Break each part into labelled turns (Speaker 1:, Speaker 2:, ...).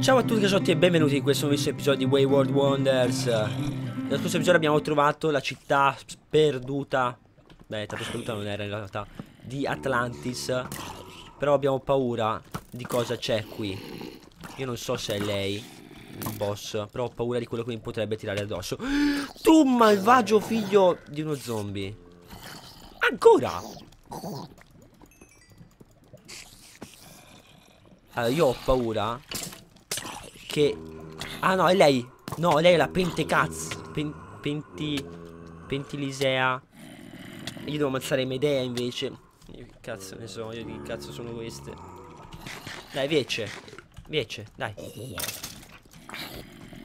Speaker 1: Ciao a tutti casotti e benvenuti in questo nuovo episodio di Wayward Wonders Nello scorso episodio abbiamo trovato la città sperduta Beh, tanto sperduta non era in realtà Di Atlantis Però abbiamo paura di cosa c'è qui Io non so se è lei Il boss Però ho paura di quello che mi potrebbe tirare addosso Tu malvagio figlio di uno zombie Ancora Allora io ho paura che... Ah no, è lei. No, lei è la Pentecaz. Pen penti... Pentilisea. Io devo ammazzare Medea invece. Io che cazzo ne so, io che cazzo sono queste. Dai, viece. Viece, dai.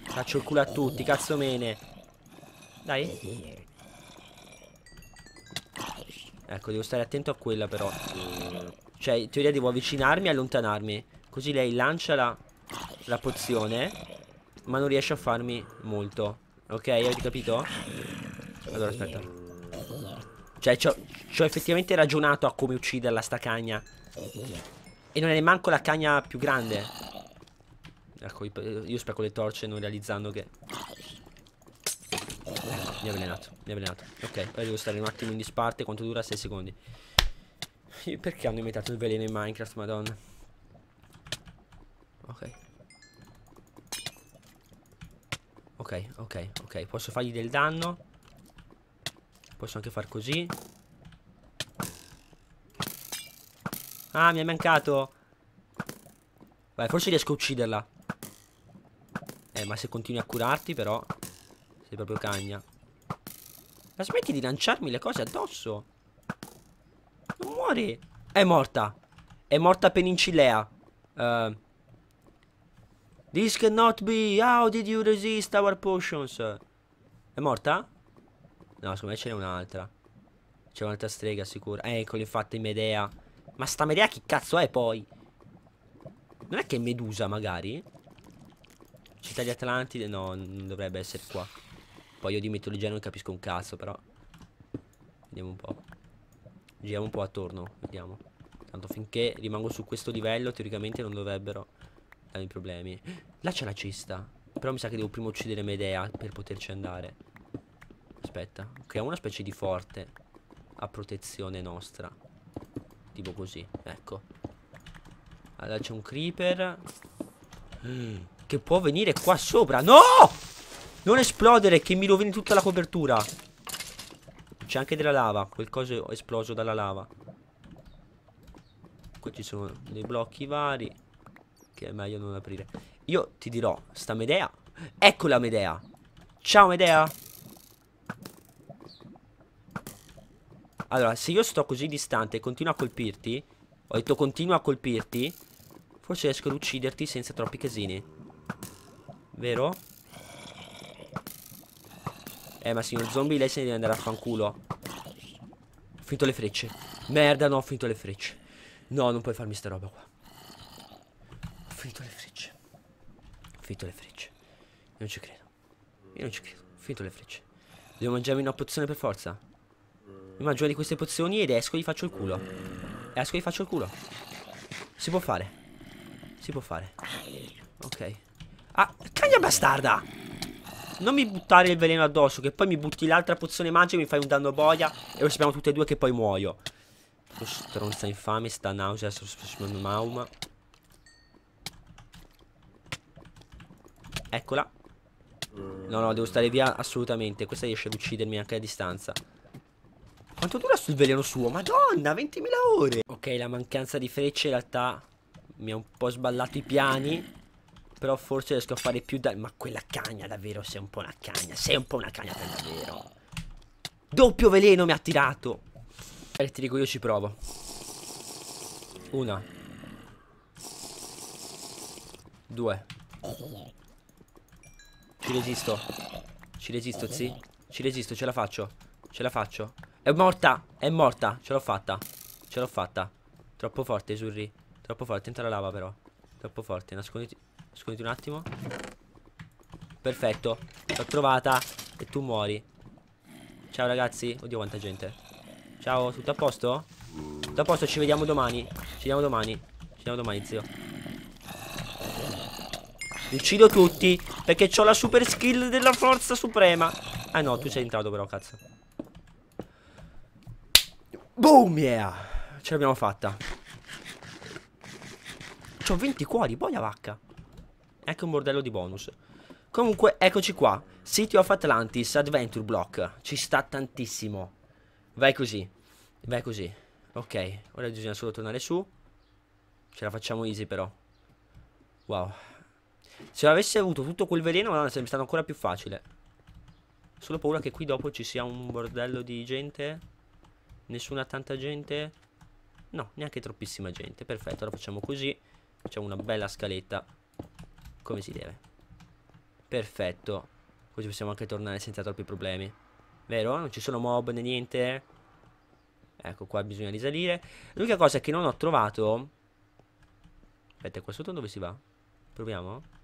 Speaker 1: Faccio il culo a tutti, cazzo mene. Dai. Ecco, devo stare attento a quella però. Cioè, in teoria devo avvicinarmi e allontanarmi. Così lei lancia la la pozione Ma non riesce a farmi molto Ok, avete capito? Allora aspetta Cioè, ci ho effettivamente ragionato a come ucciderla sta cagna E non è neanche la cagna più grande Ecco, io spreco le torce non realizzando che mi ha avvelenato, mi ha avvelenato Ok, ora devo stare un attimo in disparte Quanto dura? 6 secondi Perché hanno inventato il veleno in Minecraft, madonna Ok Ok, ok, ok. Posso fargli del danno. Posso anche far così. Ah, mi è mancato. Vai, forse riesco a ucciderla. Eh, ma se continui a curarti, però... Sei proprio cagna. Ma smetti di lanciarmi le cose addosso. Non muori. È morta. È morta Penincilea. Uh, This cannot be. How did you resist our potions? È morta? No, secondo me ce n'è un'altra. C'è un'altra strega sicura. Eh, Eccoli, infatti, Medea. Ma sta Medea chi cazzo è poi? Non è che è Medusa, magari? Città di Atlantide? No, non dovrebbe essere qua. Poi io di mitologia non capisco un cazzo, però. Vediamo un po'. Giriamo un po' attorno, vediamo. Tanto finché rimango su questo livello, teoricamente non dovrebbero dammi problemi. Là c'è la cesta. Però mi sa che devo prima uccidere Medea per poterci andare. Aspetta. Ok, una specie di forte. A protezione nostra. Tipo così, ecco. Allora c'è un creeper. Che può venire qua sopra. No! Non esplodere, che mi rovini tutta la copertura. C'è anche della lava. Qualcosa è esploso dalla lava. Qua ci sono dei blocchi vari. Che è meglio non aprire Io ti dirò Sta Medea Eccola Medea Ciao Medea Allora se io sto così distante E continuo a colpirti Ho detto continuo a colpirti Forse riesco ad ucciderti senza troppi casini Vero? Eh ma signor zombie lei se ne deve andare a fanculo Ho finito le frecce Merda no ho finito le frecce No non puoi farmi sta roba qua finito le frecce. Ho finito le frecce. non ci credo. Io non ci credo. Ho finito le frecce. Devo mangiarmi una pozione per forza. Mi mangio una di queste pozioni ed esco e gli faccio il culo. Esco e gli faccio il culo. Si può fare. Si può fare. Ok. Ah, cagna bastarda! Non mi buttare il veleno addosso, che poi mi butti l'altra pozione magica e mi fai un danno boia. E lo sappiamo tutte e due che poi muoio. Stronza infame, sta nausea, sto mauma. Eccola. No, no, devo stare via assolutamente. Questa riesce ad uccidermi anche a distanza. Quanto dura sul veleno suo? Madonna, 20.000 ore! Ok, la mancanza di frecce in realtà mi ha un po' sballato i piani. Però forse riesco a fare più danni. Ma quella cagna, davvero, sei un po' una cagna. Sei un po' una cagna per davvero. Doppio veleno mi ha tirato. E eh, ti dico, io ci provo. Una. Due. Ci resisto. Ci resisto, zi. Ci resisto, ce la faccio. Ce la faccio. È morta. È morta. Ce l'ho fatta. Ce l'ho fatta. Troppo forte, Surri. Troppo forte. Entra la lava, però. Troppo forte. Nasconditi. Nasconditi un attimo. Perfetto. L'ho trovata. E tu muori. Ciao, ragazzi. Oddio, quanta gente. Ciao, tutto a posto? Tutto a posto, ci vediamo domani. Ci vediamo domani. Ci vediamo domani, zio. Uccido tutti Perché ho la super skill della forza suprema Ah no, tu sei entrato però, cazzo Boom, yeah Ce l'abbiamo fatta C'ho 20 cuori, poi vacca Ecco un bordello di bonus Comunque, eccoci qua City of Atlantis, Adventure Block Ci sta tantissimo Vai così Vai così Ok, ora bisogna solo tornare su Ce la facciamo easy però Wow se avessi avuto tutto quel veleno, madonna, sarebbe stato ancora più facile. Solo paura che qui dopo ci sia un bordello di gente. Nessuna tanta gente. No, neanche troppissima gente. Perfetto, allora facciamo così. Facciamo una bella scaletta. Come si deve. Perfetto. Così possiamo anche tornare senza troppi problemi. Vero? Non ci sono mob né niente. Ecco qua bisogna risalire. L'unica cosa che non ho trovato... Aspetta, qua sotto dove si va? Proviamo?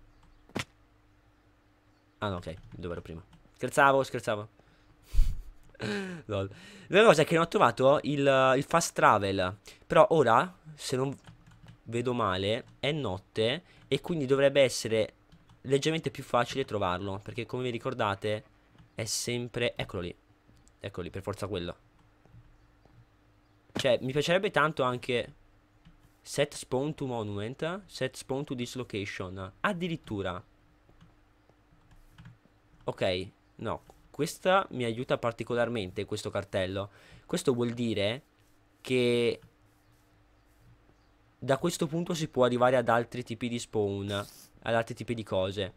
Speaker 1: Ah no, ok, dove ero prima. Scherzavo, scherzavo. Lol. La cosa è che non ho trovato il, il fast travel. Però ora, se non vedo male, è notte e quindi dovrebbe essere leggermente più facile trovarlo. Perché come vi ricordate è sempre... Eccolo lì. Eccolo lì, per forza quello. Cioè, mi piacerebbe tanto anche... Set spawn to monument. Set spawn to dislocation. Addirittura ok, no, questa mi aiuta particolarmente questo cartello. Questo vuol dire che da questo punto si può arrivare ad altri tipi di spawn, ad altri tipi di cose.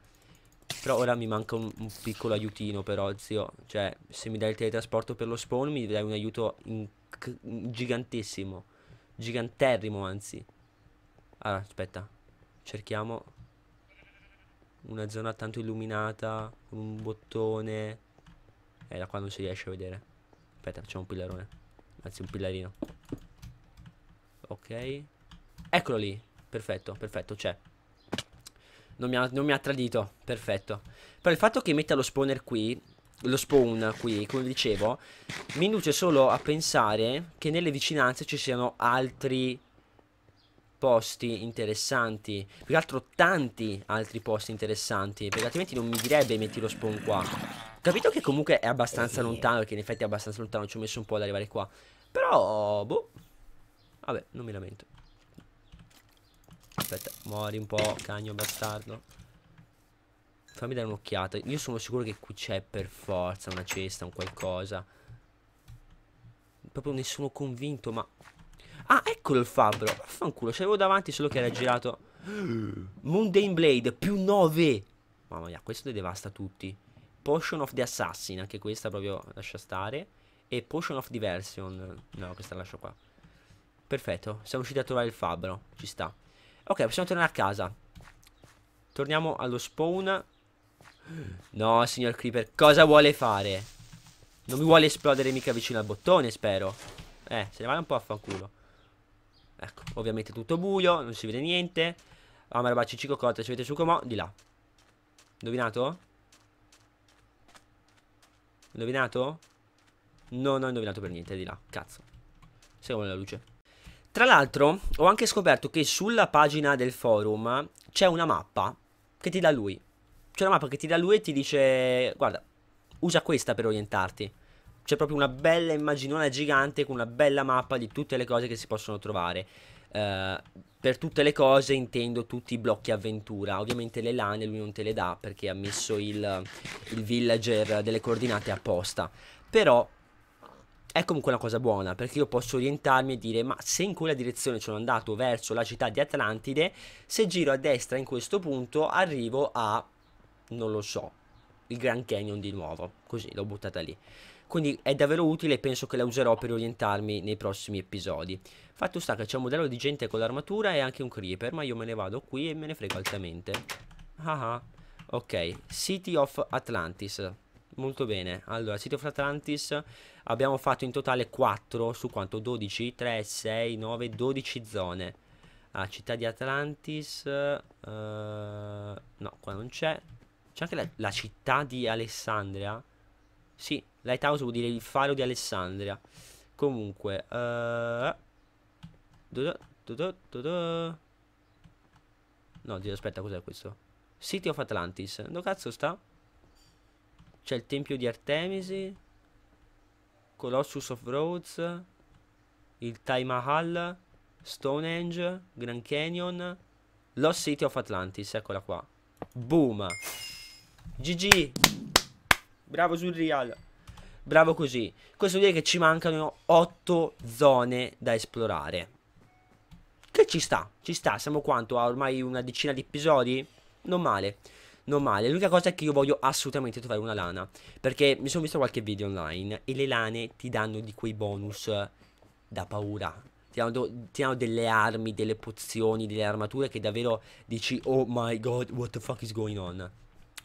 Speaker 1: Però ora mi manca un, un piccolo aiutino però, zio. Cioè, se mi dai il teletrasporto per lo spawn mi dai un aiuto gigantissimo. Giganterrimo, anzi. Allora, aspetta. Cerchiamo una zona tanto illuminata, con un bottone. Eh, da qua non si riesce a vedere. Aspetta, facciamo un pillarone Anzi, un pillarino Ok. Eccolo lì. Perfetto, perfetto, c'è. Non non mi, ha, tradito, perfetto. Però il fatto che metta lo spawner qui, lo spawn qui, come dicevo, mi induce solo a pensare che nelle vicinanze ci siano altri posti interessanti Più che altro tanti altri posti interessanti Perché altrimenti non mi direbbe metti lo spawn qua Ho capito che comunque è abbastanza lontano Perché in effetti è abbastanza lontano Ci ho messo un po' ad arrivare qua Però, boh Vabbè, non mi lamento Aspetta, muori un po', cagno bastardo Fammi dare un'occhiata Io sono sicuro che qui c'è per forza una cesta, un qualcosa Proprio ne sono convinto, ma Ah, eccolo il fabbro. Vaffanculo, ce l'avevo davanti solo che era girato. Mundane Blade, più 9. Mamma mia, questo le devasta tutti. Potion of the Assassin, anche questa proprio lascia stare. E Potion of Diversion. No, questa la lascio qua. Perfetto, siamo riusciti a trovare il fabbro. Ci sta. Ok, possiamo tornare a casa. Torniamo allo spawn. No, signor Creeper, cosa vuole fare? Non mi vuole esplodere mica vicino al bottone, spero. Eh, se ne va un po' a fanculo. Ecco, ovviamente tutto buio, non si vede niente. Amare baci cico cotta, ci vedete su comò, di là. Indovinato? Indovinato? non ho indovinato per niente, di là. Cazzo. Seguo la luce. Tra l'altro, ho anche scoperto che sulla pagina del forum c'è una mappa che ti dà lui. C'è una mappa che ti dà lui e ti dice, guarda, usa questa per orientarti c'è proprio una bella immaginona gigante con una bella mappa di tutte le cose che si possono trovare. Uh, per tutte le cose intendo tutti i blocchi avventura. Ovviamente le lane lui non te le dà perché ha messo il, il villager delle coordinate apposta. Però è comunque una cosa buona perché io posso orientarmi e dire ma se in quella direzione sono andato verso la città di Atlantide, se giro a destra in questo punto arrivo a, non lo so, il Grand Canyon di nuovo, così l'ho buttata lì quindi è davvero utile e penso che la userò per orientarmi nei prossimi episodi. Fatto sta che c'è un modello di gente con l'armatura e anche un creeper, ma io me ne vado qui e me ne frego altamente. Ah, ah. Ok, City of Atlantis. Molto bene, allora City of Atlantis abbiamo fatto in totale 4 su quanto? 12, 3, 6, 9, 12 zone. Ah, città di Atlantis, uh, no qua non c'è. C'è anche la, la città di Alessandria. Sì, Lighthouse vuol dire il faro di Alessandria. Comunque, uh... No, Dio, aspetta, cos'è questo? City of Atlantis. Dove cazzo sta? C'è il tempio di Artemisi. Colossus of Rhodes. Il Taj Mahal. Stonehenge. Grand Canyon. Lost City of Atlantis. Eccola qua. Boom. GG. Bravo sul real. Bravo così. Questo vuol dire che ci mancano 8 zone da esplorare. Che ci sta, ci sta. Siamo quanto? A ormai una decina di episodi? Non male. Non male. L'unica cosa è che io voglio assolutamente trovare una lana. Perché mi sono visto qualche video online. E le lane ti danno di quei bonus da paura. Ti danno, ti danno delle armi, delle pozioni, delle armature che davvero dici Oh my god, what the fuck is going on?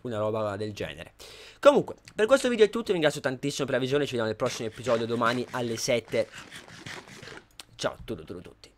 Speaker 1: una roba del genere. Comunque, per questo video è tutto, vi ringrazio tantissimo per la visione, ci vediamo nel prossimo episodio domani alle 7. Ciao a tutti.